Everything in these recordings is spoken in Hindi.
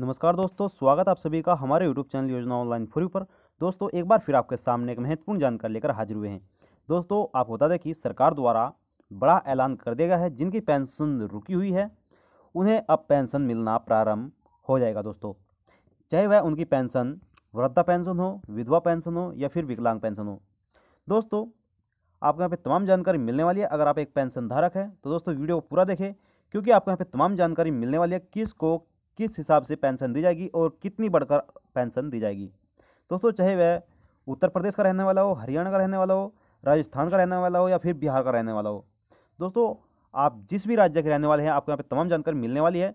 नमस्कार दोस्तों स्वागत आप सभी का हमारे यूट्यूब चैनल योजना ऑनलाइन फ्री पर दोस्तों एक बार फिर आपके सामने एक महत्वपूर्ण जानकारी लेकर हाजिर हुए हैं दोस्तों आप बता दें कि सरकार द्वारा बड़ा ऐलान कर दिया गया है जिनकी पेंशन रुकी हुई है उन्हें अब पेंशन मिलना प्रारंभ हो जाएगा दोस्तों चाहे वह उनकी पेंशन वृद्धा पेंशन हो विधवा पेंशन हो या फिर विकलांग पेंशन हो दोस्तों आपको यहाँ पर तमाम जानकारी मिलने वाली है अगर आप एक पेंशन धारक है तो दोस्तों वीडियो को पूरा देखें क्योंकि आपको यहाँ पे तमाम जानकारी मिलने वाली है किस को किस हिसाब से पेंशन दी जाएगी और कितनी बढ़कर पेंशन दी जाएगी दोस्तों चाहे वह उत्तर प्रदेश का रहने वाला हो हरियाणा का रहने वाला हो राजस्थान का रहने वाला हो या फिर बिहार का रहने वाला हो दोस्तों आप जिस भी राज्य के रहने वाले हैं आपको यहाँ पर तमाम जानकारी मिलने वाली है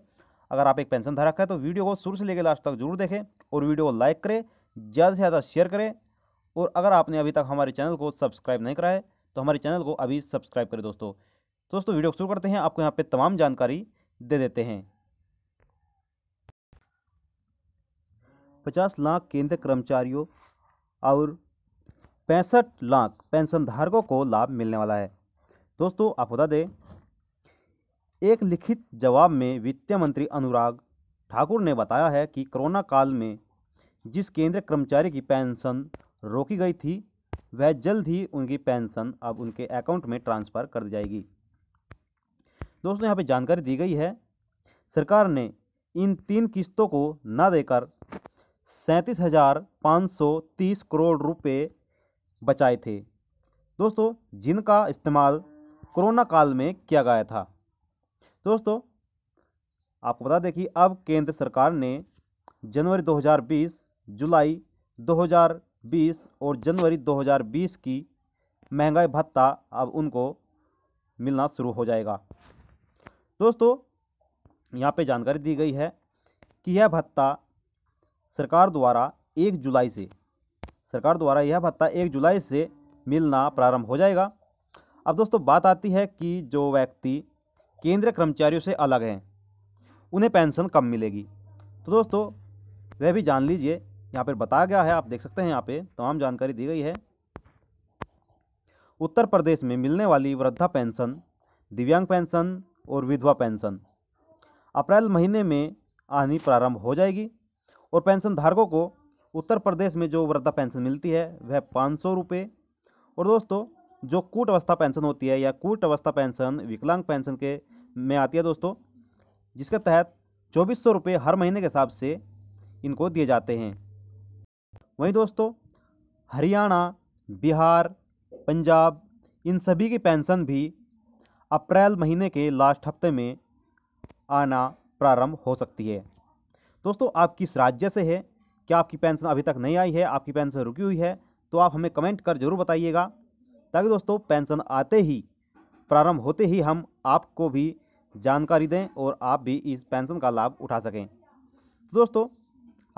अगर आप एक पेंशन धारक है तो वीडियो को शुरू से लेकर लास्ट तक जरूर देखें और वीडियो को लाइक करें ज़्यादा से ज़्यादा शेयर करें और अगर आपने अभी तक हमारे चैनल को सब्सक्राइब नहीं करा है तो हमारे चैनल को अभी सब्सक्राइब करें दोस्तों दोस्तों वीडियो शुरू करते हैं आपको यहाँ पे तमाम जानकारी दे देते हैं पचास लाख केंद्रीय कर्मचारियों और पैंसठ लाख पेंशनधारकों को लाभ मिलने वाला है दोस्तों आपको बता दें एक लिखित जवाब में वित्त मंत्री अनुराग ठाकुर ने बताया है कि कोरोना काल में जिस केंद्र कर्मचारी की पेंशन रोकी गई थी वह जल्द ही उनकी पेंशन अब उनके अकाउंट में ट्रांसफ़र कर दी जाएगी दोस्तों यहाँ पे जानकारी दी गई है सरकार ने इन तीन किस्तों को ना देकर सैंतीस हज़ार पाँच सौ तीस करोड़ रुपए बचाए थे दोस्तों जिनका इस्तेमाल कोरोना काल में किया गया था दोस्तों आपको बता दें कि अब केंद्र सरकार ने जनवरी 2020, जुलाई 2020 और जनवरी 2020 की महंगाई भत्ता अब उनको मिलना शुरू हो जाएगा दोस्तों यहाँ पे जानकारी दी गई है कि यह भत्ता सरकार द्वारा एक जुलाई से सरकार द्वारा यह भत्ता एक जुलाई से मिलना प्रारंभ हो जाएगा अब दोस्तों बात आती है कि जो व्यक्ति केंद्रीय कर्मचारियों से अलग हैं उन्हें पेंशन कम मिलेगी तो दोस्तों वह भी जान लीजिए यहाँ पर बताया गया है आप देख सकते हैं यहाँ पे तमाम जानकारी दी गई है उत्तर प्रदेश में मिलने वाली वृद्धा पेंशन दिव्यांग पेंशन और विधवा पेंशन अप्रैल महीने में आनी प्रारंभ हो जाएगी और पेंशन धारकों को उत्तर प्रदेश में जो वृद्धा पेंशन मिलती है वह पाँच सौ रुपये और दोस्तों जो कूट अवस्था पेंशन होती है या कूट अवस्था पेंशन विकलांग पेंशन के में आती है दोस्तों जिसके तहत चौबीस सौ रुपये हर महीने के हिसाब से इनको दिए जाते हैं वहीं दोस्तों हरियाणा बिहार पंजाब इन सभी की पेंशन भी अप्रैल महीने के लास्ट हफ्ते में आना प्रारंभ हो सकती है दोस्तों आप किस राज्य से है क्या आपकी पेंशन अभी तक नहीं आई है आपकी पेंशन रुकी हुई है तो आप हमें कमेंट कर जरूर बताइएगा ताकि दोस्तों पेंशन आते ही प्रारंभ होते ही हम आपको भी जानकारी दें और आप भी इस पेंशन का लाभ उठा सकें तो दोस्तों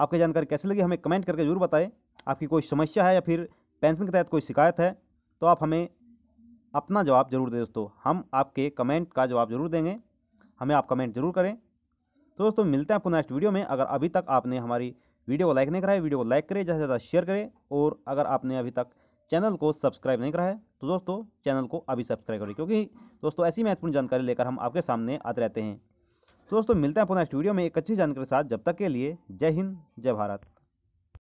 आपकी जानकारी कैसे लगी हमें कमेंट करके जरूर बताएं आपकी कोई समस्या है या फिर पेंशन के तहत कोई शिकायत है तो आप हमें अपना जवाब जरूर दें दोस्तों हम आपके कमेंट का जवाब जरूर देंगे हमें आप कमेंट जरूर करें तो दोस्तों मिलते हैं आपको नेक्स्ट वीडियो में अगर अभी तक आपने हमारी वीडियो को लाइक नहीं कराया वीडियो को लाइक करें ज़्यादा से ज़्यादा शेयर करें और अगर आपने अभी तक चैनल को सब्सक्राइब नहीं कराया तो दोस्तों चैनल को अभी सब्सक्राइब करें क्योंकि दोस्तों ऐसी महत्वपूर्ण जानकारी लेकर हम आपके सामने आते रहते हैं तो दोस्तों मिलते हैं आपको नेक्स्ट वीडियो में एक अच्छी जानकारी के साथ जब तक के लिए जय हिंद जय भारत